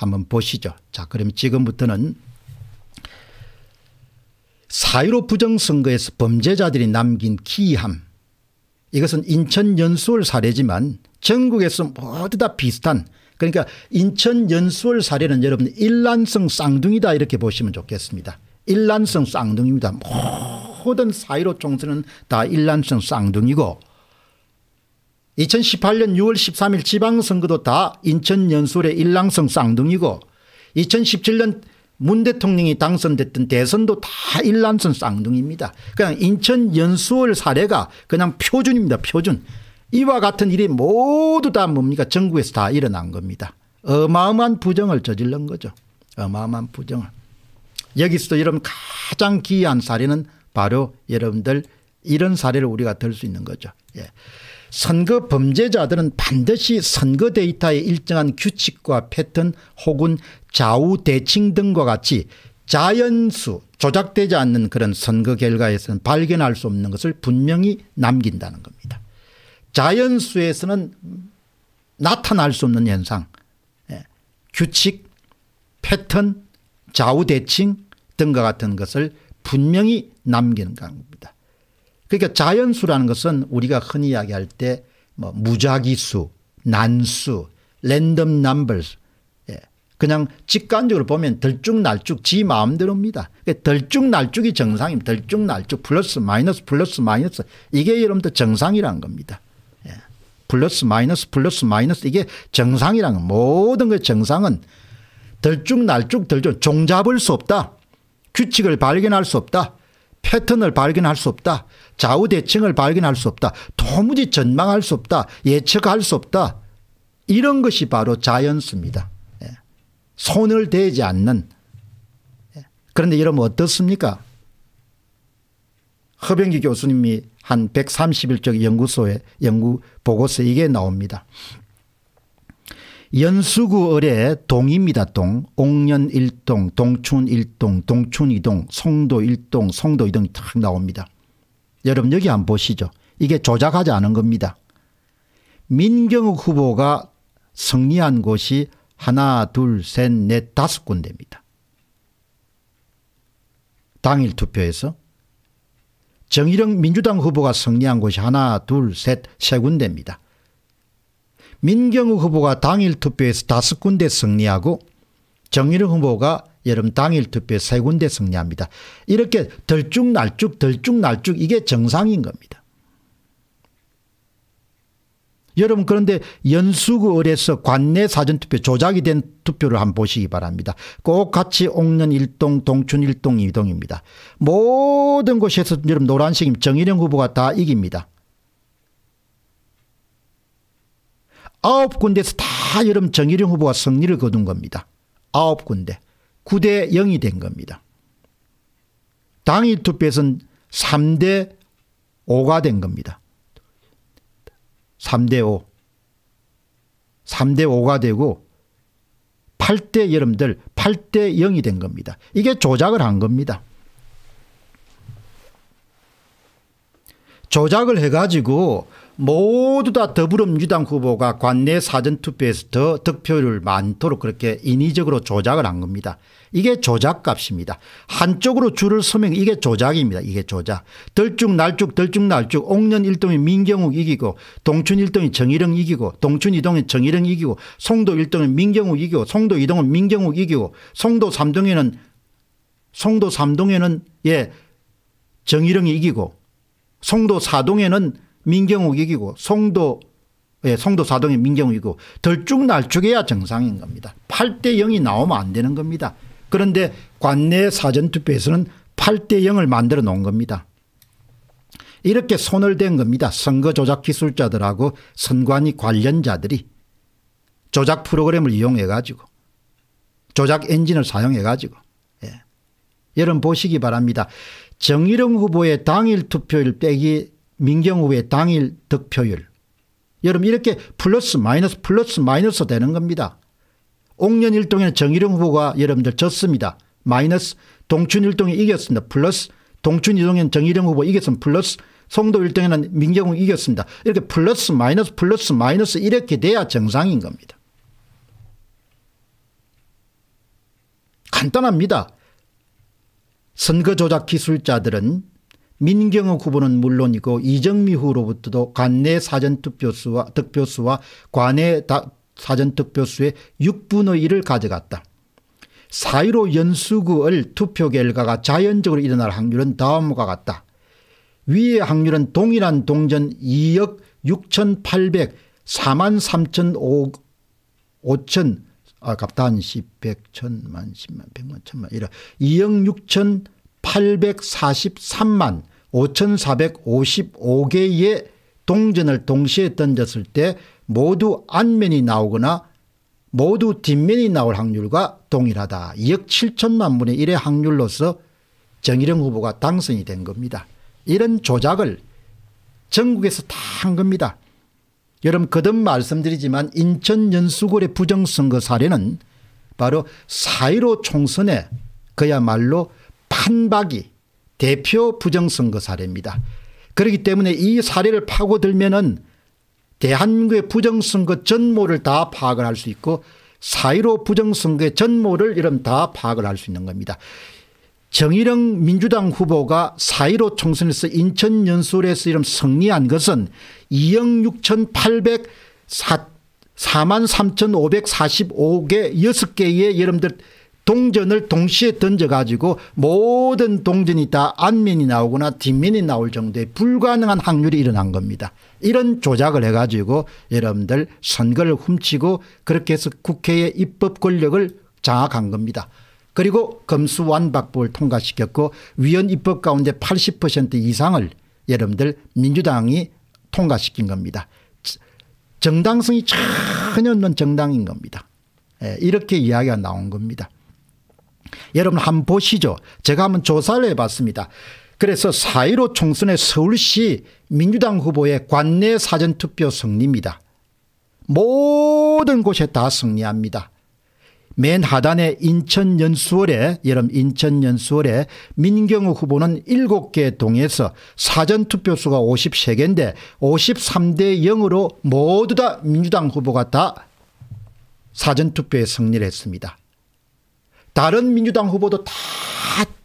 한번 보시죠. 자 그럼 지금부터는 사1로 부정선거에서 범죄자들이 남긴 기함 이것은 인천 연수월 사례지만 전국에서 모두 다 비슷한 그러니까 인천 연수월 사례는 여러분 일란성 쌍둥이다 이렇게 보시면 좋겠습니다. 일란성 쌍둥이입니다. 모든 사1로 총선은 다 일란성 쌍둥이고 2018년 6월 13일 지방선거도 다 인천 연술의 일랑성 쌍둥이고 2017년 문 대통령이 당선됐던 대선도 다일란선 쌍둥이입니다. 그냥 인천 연수월 사례가 그냥 표준입니다. 표준. 이와 같은 일이 모두 다 뭡니까 전국에서 다 일어난 겁니다. 어마어마한 부정을 저질른 거죠. 어마어마한 부정을. 여기서도 여러분 가장 기이한 사례는 바로 여러분들 이런 사례를 우리가 들 수 있는 거죠. 예. 선거 범죄자들은 반드시 선거 데이터에 일정한 규칙과 패턴 혹은 좌우 대칭 등과 같이 자연수 조작되지 않는 그런 선거 결과에서는 발견할 수 없는 것을 분명히 남긴다는 겁니다. 자연수에서는 나타날 수 없는 현상 예. 규칙 패턴 좌우 대칭 등과 같은 것을 분명히 남기는 겁니다. 그러니까 자연수라는 것은 우리가 흔히 이야기할 때뭐 무작위수, 난수, 랜덤 넘버스 예. 그냥 직관적으로 보면 들쭉날쭉 지 마음대로입니다. 그러니까 들쭉날쭉이 정상입니다. 들쭉날쭉 플러스 마이너스 플러스 마이너스 이게 여러분들 정상이란 겁니다. 예. 플러스 마이너스 플러스 마이너스 이게 정상이란 겁니다. 모든 것 정상은 들쭉날쭉 들쭉 종잡을 수 없다. 규칙을 발견할 수 없다. 패턴을 발견할 수 없다. 좌우 대칭을 발견할 수 없다. 도무지 전망할 수 없다. 예측할 수 없다. 이런 것이 바로 자연수입니다. 예. 손을 대지 않는. 예. 그런데 여러분 어떻습니까? 허병기 교수님이 한 131쪽 연구소에 연구 보고서 이게 나옵니다. 연수구 을의 동입니다. 동. 옥년 1동, 동춘 1동, 동춘 2동, 송도 1동, 송도 2동탁 나옵니다. 여러분 여기 안 보시죠. 이게 조작하지 않은 겁니다. 민경욱 후보가 승리한 곳이 하나 둘셋넷 다섯 군데입니다. 당일 투표에서 정일영 민주당 후보가 승리한 곳이 하나 둘셋세 군데입니다. 민경욱 후보가 당일 투표에서 다섯 군데 승리하고 정일영 후보가 여름 당일 투표에 세 군데 승리합니다. 이렇게 들쭉날쭉 들쭉날쭉 이게 정상인 겁니다. 여러분 그런데 연수구 을에서 관내 사전투표 조작이 된 투표를 한번 보시기 바랍니다. 꼭 같이 옥년 1동 동춘 1동 2동입니다. 모든 곳에서 여러분 노란색임 정일영 후보가 다 이깁니다. 아홉 군데에서 다 여름 정일용 후보가 승리를 거둔 겁니다. 아홉 군데. 9대 0이 된 겁니다. 당일 투표에서는 3대 5가 된 겁니다. 3대 5. 3대 5가 되고 8대 여러분들 8대 0이 된 겁니다. 이게 조작을 한 겁니다. 조작을 해가지고 모두 다 더불어민주당 후보가 관내 사전투표에서 더 득표율 을 많도록 그렇게 인위적으로 조작을 한 겁니다. 이게 조작값입니다. 한쪽으로 줄을 서면 이게 조작입니다. 이게 조작. 덜쭉날쭉 덜쭉날쭉 옥년 1동이 민경욱 이기고 동춘 1동이 정일영 이기고 동춘 2동이 정일영 이기고 송도 1동이 민경욱 이기고 송도 2동은 민경욱 이기고 송도 3동에는 송도 3동에는 예 정일영이 이기고 송도 4동에는 민경욱이고 송도 예, 송도 사동의 민경욱이고 덜 쭉날쭉해야 정상인 겁니다. 8대 0이 나오면 안 되는 겁니다. 그런데 관내 사전투표에서는 8대 0을 만들어 놓은 겁니다. 이렇게 손을 댄 겁니다. 선거 조작 기술자들하고 선관위 관련자들이 조작 프로그램을 이용해 가지고 조작 엔진을 사용해 가지고 예. 여러분 보시기 바랍니다. 정일영 후보의 당일 투표율 빼기 민경우의 당일 득표율. 여러분 이렇게 플러스 마이너스 플러스 마이너스 되는 겁니다. 옥년 일동에 정일용 후보가 여러분들 졌습니다. 마이너스 동춘 일동이 이겼습니다. 플러스 동춘 이동에 정일용 후보 이겼습니다. 플러스 송도 일동에는 민경우 이겼습니다. 이렇게 플러스 마이너스 플러스 마이너스 이렇게 돼야 정상인 겁니다. 간단합니다. 선거 조작 기술자들은 민경욱 후보는 물론이고 이정미 후로부터도 관내 사전투표수와 득표수와 관내 사전투표수의 6분의 1을 가져갔다. 4.15 연수구을 투표 결과가 자연적으로 일어날 확률은 다음과 같다. 위의 확률은 동일한 동전 2억 6,800 4만 3천 5천 아, 갑단 10, 100, 1000만, 10만, 100만, 1000만, 이런 2억 6천 843만 5455개의 동전을 동시에 던졌을 때 모두 안면이 나오거나 모두 뒷면이 나올 확률과 동일하다. 2억 7천만 분의 1의 확률로서 정일영 후보가 당선이 된 겁니다. 이런 조작을 전국에서 다 한 겁니다. 여러분 거듭 말씀드리지만 인천 연수골의 부정선거 사례는 바로 4.15 총선에 그야말로 판박이 대표 부정선거 사례입니다. 그렇기 때문에 이 사례를 파고들면은 대한민국의 부정선거 전모를 다 파악을 할 수 있고 사1로 부정선거의 전모를 이름 다 파악을 할 수 있는 겁니다. 정일영 민주당 후보가 사1로 총선에서 인천 연수에서 이름 승리한 것은 2억 6,804만 3,545개 6개의 여러분들 동전을 동시에 던져가지고 모든 동전이 다 안면이 나오거나 뒷면이 나올 정도의 불가능한 확률이 일어난 겁니다. 이런 조작을 해가지고 여러분들 선거를 훔치고 그렇게 해서 국회의 입법 권력을 장악한 겁니다. 그리고 검수완박법을 통과시켰고 위헌 입법 가운데 80% 이상을 여러분들 민주당이 통과시킨 겁니다. 정당성이 전혀 없는 정당인 겁니다. 예, 이렇게 이야기가 나온 겁니다. 여러분 한번 보시죠. 제가 한번 조사를 해봤습니다. 그래서 4.15 총선의 서울시 민주당 후보의 관내 사전투표 승리입니다. 모든 곳에 다 승리합니다. 맨 하단에 인천 연수월에 여러분 인천 연수월에 민경우 후보는 7개 동에서 사전투표수가 53개인데 53대 0으로 모두 다 민주당 후보가 다 사전투표에 승리를 했습니다. 다른 민주당 후보도 다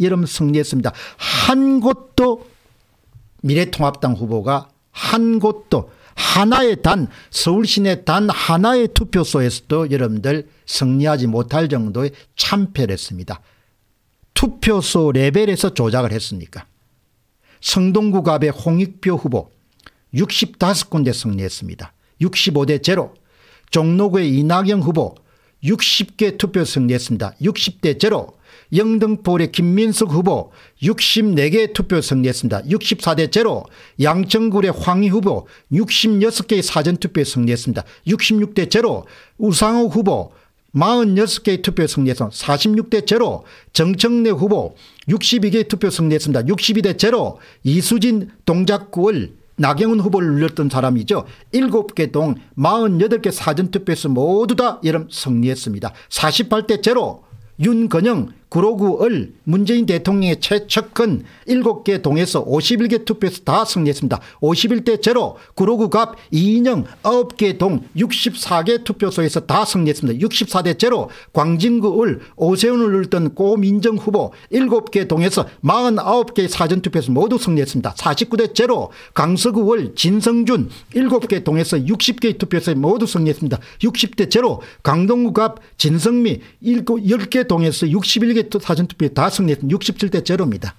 여름 승리했습니다. 한 곳도 미래통합당 후보가 한 곳도 하나의 단 서울 시내 단 하나의 투표소에서도 여러분들 승리하지 못할 정도의 참패를 했습니다. 투표소 레벨에서 조작을 했으니까. 성동구갑의 홍익표 후보 65군데 승리했습니다. 65대 제 종로구의 이낙연 후보 60개 투표승 냈습니다. 60대 제 영등포의 김민숙 후보 64개 투표 승리했습니다. 64대 제 양천구의 황희 후보 66개의 사전투표에 승리했습니다. 66대 제 우상호 후보 46개의 투표 승리해서 46대 제 정청래 후보 62개의 투표 승리했습니다. 62대 제 이수진 동작구을 나경원 후보를 눌렸던 사람이죠. 7개 동 48개 사전투표에서 모두 다 여름 승리했습니다. 48대 제 윤건영 구로구을 문재인 대통령의 최측근 7개 동에서 51개 투표에서 다 승리했습니다. 51대 제 구로구갑 이인영 9개 동 64개 투표소에서 다 승리했습니다. 64대 제 광진구을 오세훈을 눌던 꼬민정 후보 7개 동에서 49개 사전투표에서 모두 승리했습니다. 49대 제 강서구을 진성준 7개 동에서 60개 투표에서 모두 승리했습니다. 60대 제 강동구갑 진성미 10개 동에서 61개 이게 또 사전투표 다 승리했던 67대 제로입니다.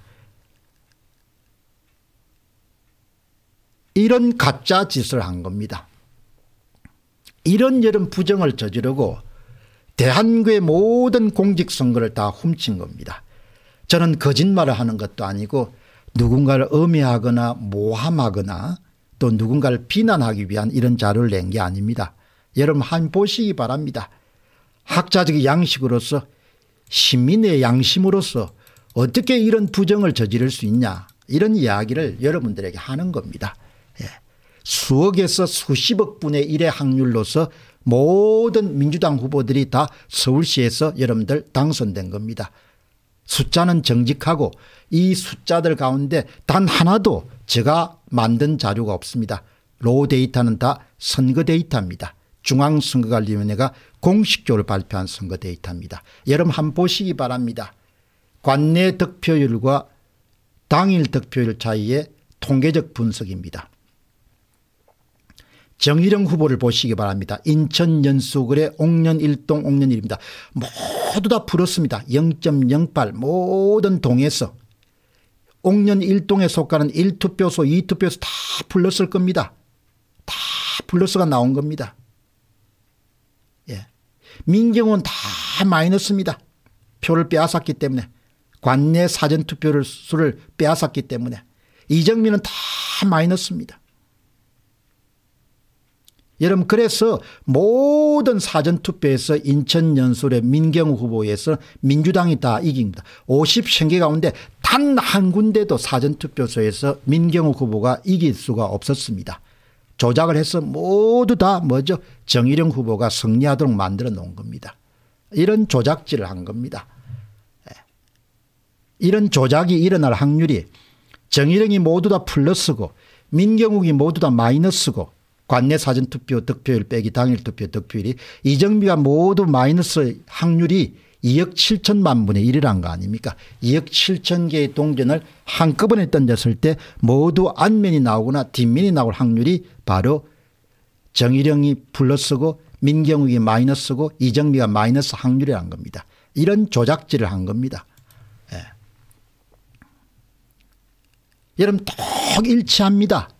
이런 가짜 짓을 한 겁니다. 이런 여름 부정을 저지르고 대한국의 모든 공직선거를 다 훔친 겁니다. 저는 거짓말을 하는 것도 아니고 누군가를 음해하거나 모함하거나 또 누군가를 비난하기 위한 이런 자료를 낸 게 아닙니다. 여러분 한 보시기 바랍니다. 학자적 양식으로서 시민의 양심으로서 어떻게 이런 부정을 저지를 수 있냐 이런 이야기를 여러분들에게 하는 겁니다. 예. 수억에서 수십억 분의 일의 확률로서 모든 민주당 후보들이 다 서울시에서 여러분들 당선된 겁니다. 숫자는 정직하고 이 숫자들 가운데 단 하나도 제가 만든 자료가 없습니다. 로우 데이터는 다 선거 데이터입니다. 중앙선거관리위원회가 공식적으로 발표한 선거 데이터입니다. 여러분 한 번 보시기 바랍니다. 관내 득표율과 당일 득표율 차이의 통계적 분석입니다. 정일영 후보를 보시기 바랍니다. 인천 연수구의 옥년 1동 옥년 1입니다. 모두 다 풀었습니다. 0.08 모든 동에서 옥년 1동에 속하는 1투표소 2투표소 다 풀렸을 겁니다. 다 플러스가 나온 겁니다. 민경은 다 마이너스입니다. 표를 빼앗았기 때문에 관내 사전투표를 수를 빼앗았기 때문에 이정민은 다 마이너스입니다. 여러분 그래서 모든 사전투표에서 인천 연설의 민경 후보에서 민주당이 다 이깁니다. 50선개 가운데 단 한 군데도 사전투표소에서 민경 후보가 이길 수가 없었습니다. 조작을 해서 모두 다 뭐죠 정일영 후보가 승리하도록 만들어 놓은 겁니다. 이런 조작질을 한 겁니다. 예. 이런 조작이 일어날 확률이 정일영이 모두 다 플러스고 민경욱이 모두 다 마이너스고 관내 사전투표 득표율 빼기 당일 투표 득표율이 이정미가 모두 마이너스 확률이 2억 7천만 분의 1이란 거 아닙니까 2억 7천 개의 동전을 한꺼번에 던졌을 때 모두 안면이 나오거나 뒷면이 나올 확률이 바로 정일영이 플러스고 민경욱이 마이너스고 이정미가 마이너스 확률이란 겁니다. 이런 조작질을 한 겁니다. 예. 여러분 똑 일치합니다.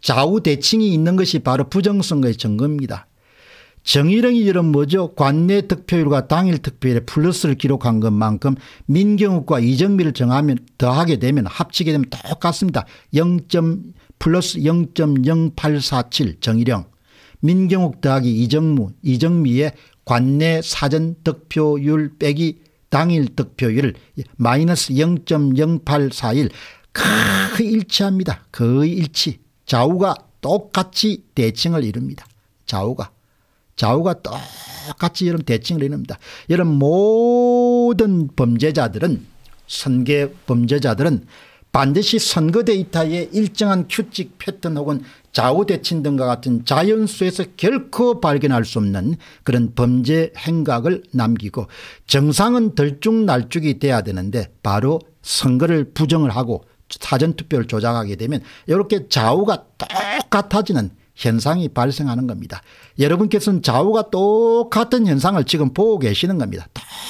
좌우대칭이 있는 것이 바로 부정선거의 증거입니다. 정일영이 이런 뭐죠? 관내 득표율과 당일 득표율의 플러스를 기록한 것만큼 민경욱과 이정미를 정하면 더하게 되면 합치게 되면 똑같습니다. 0. 플러스 0.0847 정일영 민경욱 더하기 이정무 이정미의 관내 사전 득표율 빼기 당일 득표율 마이너스 0.0841 거의 일치합니다. 거의 일치. 좌우가 똑같이 대칭을 이룹니다. 좌우가. 좌우가 똑같이 이런 대칭을 이룹니다. 이런 모든 범죄자들은 선계 범죄자들은 반드시 선거 데이터에 일정한 규칙 패턴 혹은 좌우대칭 등과 같은 자연수에서 결코 발견할 수 없는 그런 범죄 행각을 남기고 정상은 들쭉날쭉이 돼야 되는데 바로 선거를 부정을 하고 사전투표를 조작하게 되면 이렇게 좌우가 똑같아지는 현상이 발생하는 겁니다. 여러분께서는 좌우가 똑같은 현상을 지금 보고 계시는 겁니다.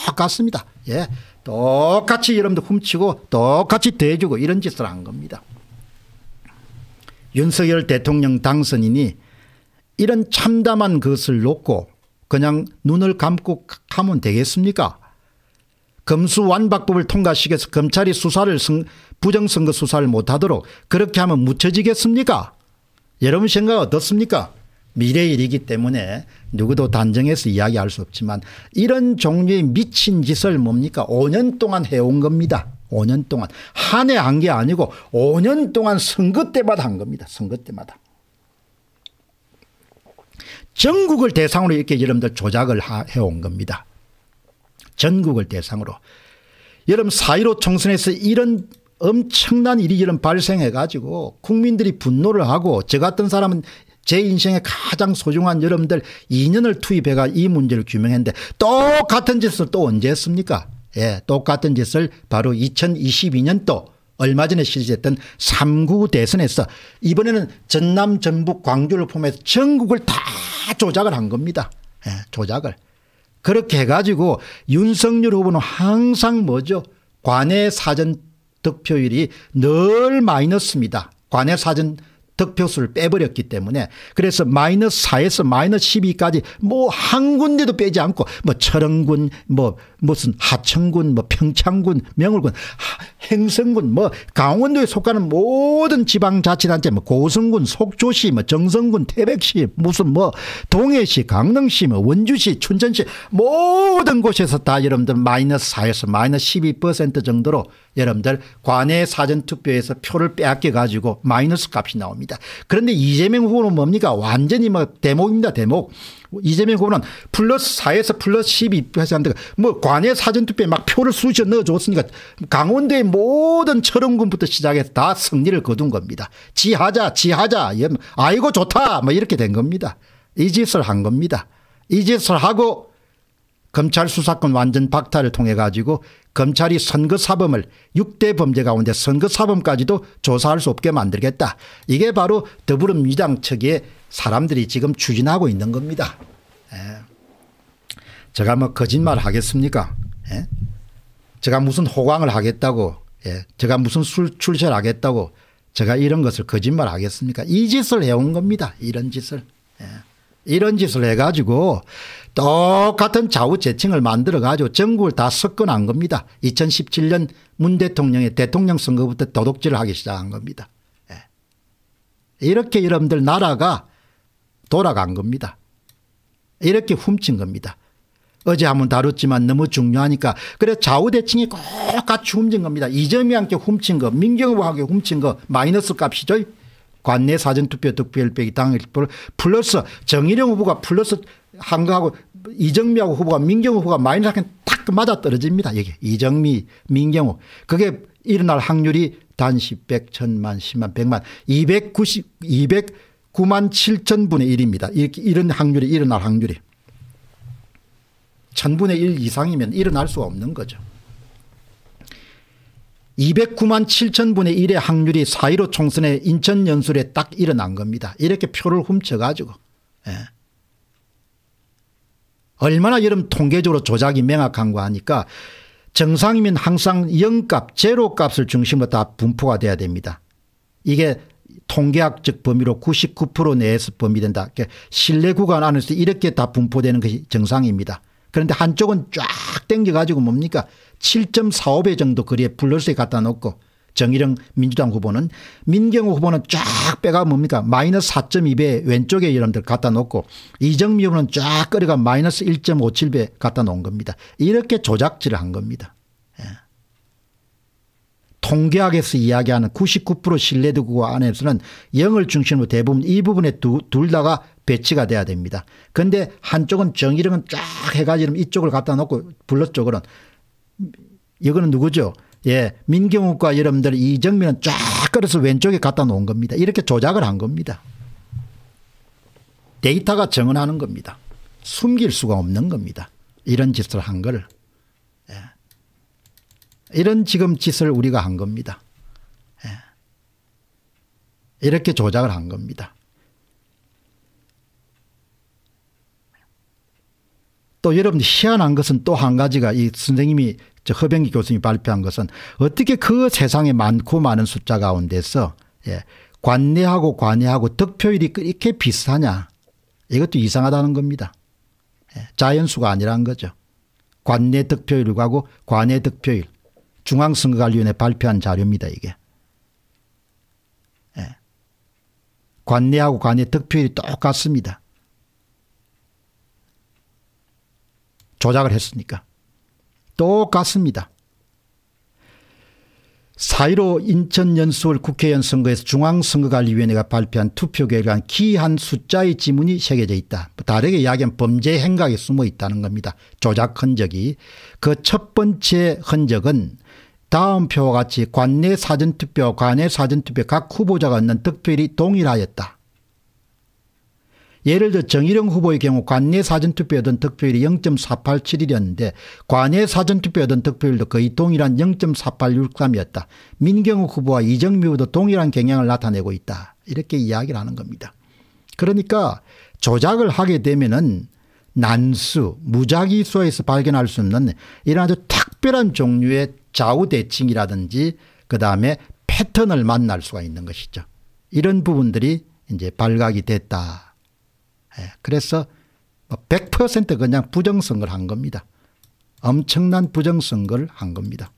똑같습니다. 예. 똑같이 여러분들 훔치고 똑같이 대주고 이런 짓을 한 겁니다. 윤석열 대통령 당선인이 이런 참담한 것을 놓고 그냥 눈을 감고 하면 되겠습니까? 검수완박법을 통과시켜서 검찰이 수사를 부정선거 수사를 못하도록 그렇게 하면 묻혀지겠습니까? 여러분 생각 어떻습니까? 미래일이기 때문에 누구도 단정해서 이야기할 수 없지만 이런 종류의 미친 짓을 뭡니까 5년 동안 해온 겁니다. 5년 동안 한 해 한 게 아니고 5년 동안 선거 때마다 한 겁니다. 선거 때마다. 전국을 대상으로 이렇게 여러분들 조작을 하, 해온 겁니다. 전국을 대상으로. 여러분 4.15 총선에서 이런 엄청난 일이 이런 발생해 가지고 국민들이 분노를 하고 저 같은 사람은 제 인생의 가장 소중한 여러분들 2년을 투입해가 이 문제를 규명했는데 똑같은 짓을 또 언제 했습니까? 예, 똑같은 짓을 바로 2022년도 얼마 전에 실시했던 3구 대선에서 이번에는 전남 전북 광주를 포함해서 전국을 다 조작을 한 겁니다. 예, 조작을. 그렇게 해가지고 윤석열 후보는 항상 뭐죠? 관내 사전 득표율이 늘 마이너스입니다. 관내 사전 득표수를 빼버렸기 때문에 그래서 마이너스 4에서 마이너스 12까지 뭐 한 군데도 빼지 않고 뭐 철원군 뭐 무슨 하천군 뭐 평창군 명월군 행성군 뭐 강원도에 속하는 모든 지방자치단체 뭐 고성군 속초시 뭐정성군 태백시 무슨 뭐 동해시 강릉시 뭐 원주시 춘천시 모든 곳에서 다 여러분들 마이너스 4에서 마이너스 12% 정도로 여러분들 관내 사전투표에서 표를 빼앗겨 가지고 마이너스 값이 나옵니다. 있다. 그런데 이재명 후보는 뭡니까? 완전히 뭐 대목입니다. 대목. 이재명 후보는 플러스 4에서 플러스 12%한테 뭐 관외 사전투표에 막 표를 쑤셔 넣어줬으니까 강원도의 모든 철원군부터 시작해서 다 승리를 거둔 겁니다. 지하자 지하자 뭐 아이고 좋다 뭐 이렇게 된 겁니다. 이 짓을 한 겁니다. 이 짓을 하고 검찰 수사권 완전 박탈을 통해 가지고 검찰이 선거사범을 6대 범죄 가운데 선거사범까지도 조사할 수 없게 만들겠다. 이게 바로 더불어민주당 측의 사람들이 지금 추진하고 있는 겁니다. 예. 제가 뭐 거짓말 하겠습니까? 예? 제가 무슨 호강을 하겠다고 예. 제가 무슨 술 출세를 하겠다고 제가 이런 것을 거짓말 하겠습니까? 이 짓을 해온 겁니다. 이런 짓을. 예. 이런 짓을 해가지고 똑같은 좌우재칭을 만들어가지고 전국을 다 섞어난 겁니다. 2017년 문 대통령의 대통령 선거부터 도둑질을 하기 시작한 겁니다. 예. 이렇게 여러분들 나라가 돌아간 겁니다. 이렇게 훔친 겁니다. 어제 한번 다뤘지만 너무 중요하니까 그래 좌우대칭이 꼭 같이 훔친 겁니다. 이점이 함께 훔친 거 민경호하게 훔친 거 마이너스 값이죠. 관내 사전투표 득표율 빼기 당일표 플러스 정일영 후보가 플러스 한거하고 이정미하고 후보가 민경호 후보가 마이너스 학년 딱 맞아 떨어집니다. 이게 이정미, 민경호. 그게 일어날 확률이 단시 100, 1000만, 10만, 100만, 290, 209만 7천분의 1입니다. 이렇게 이런 확률이 일어날 확률이. 1000분의 1 이상이면 일어날 수가 없는 거죠. 209만 7천분의 1의 확률이 4.15 총선에 인천 연술에 딱 일어난 겁니다. 이렇게 표를 훔쳐가지고. 예. 얼마나 여름 통계적으로 조작이 명확한가 하니까 정상이면 항상 0값, 제로값을 중심으로 다 분포가 돼야 됩니다. 이게 통계학적 범위로 99% 내에서 범위된다. 그러니까 신뢰 구간 안에서 이렇게 다 분포되는 것이 정상입니다. 그런데 한쪽은 쫙땡겨가지고 뭡니까 7.45배 정도 거리에 블러스에 갖다 놓고 정일영 민주당 후보는 민경호 후보는 쫙 빼가 뭡니까 마이너스 4.2배 왼쪽에 여러분들 갖다 놓고 이정미 후보는 쫙 끌어가 마이너스 1.57배 갖다 놓은 겁니다. 이렇게 조작질을 한 겁니다. 예. 통계학에서 이야기하는 99% 신뢰도구 안에서는 0을 중심으로 대부분 이 부분에 둘 다가 배치가 돼야 됩니다. 근데 한쪽은 정일영은쫙 해가지고 이쪽을 갖다 놓고 블러 쪽으로는 이거는 누구죠? 예, 민경욱과 여러분들 이정민은 쫙 끌어서 왼쪽에 갖다 놓은 겁니다. 이렇게 조작을 한 겁니다. 데이터가 정언하는 겁니다. 숨길 수가 없는 겁니다. 이런 짓을 한 걸. 예. 이런 지금 짓을 우리가 한 겁니다. 예. 이렇게 조작을 한 겁니다. 또 여러분 희한한 것은 또 한 가지가 이 선생님이 저 허병기 교수님이 발표한 것은 어떻게 그 세상에 많고 많은 숫자 가운데서 예, 관내하고관외하고 득표율이 그렇게 비슷하냐 이것도 이상하다는 겁니다. 예, 자연수가 아니라는 거죠. 관내 득표율하고 관외 득표율 중앙선거관리위원회 발표한 자료입니다 이게. 예. 관내하고 관외 득표율이 똑같습니다. 조작을 했으니까. 똑같습니다. 4.15 인천연수월 국회의원 선거에서 중앙선거관리위원회가 발표한 투표 결과는 기이한 숫자의 지문이 새겨져 있다. 뭐 다르게 이야기하면 범죄 행각에 숨어 있다는 겁니다. 조작 흔적이. 그 첫 번째 흔적은 다음 표와 같이 관내 사전투표, 관내 사전투표 각 후보자가 얻는 득표율이 동일하였다. 예를 들어 정일영 후보의 경우 관내 사전투표였던 득표율이 0.487이었는데 관내 사전투표였던 득표율도 거의 동일한 0.4863이었다. 민경욱 후보와 이정미 후보도 동일한 경향을 나타내고 있다. 이렇게 이야기를 하는 겁니다. 그러니까 조작을 하게 되면은 난수 무작위수에서 발견할 수 없는 이런 아주 특별한 종류의 좌우대칭이라든지 그다음에 패턴을 만날 수가 있는 것이죠. 이런 부분들이 이제 발각이 됐다 예, 그래서 100% 뭐 그냥 부정선거를 한 겁니다. 엄청난 부정선거를 한 겁니다.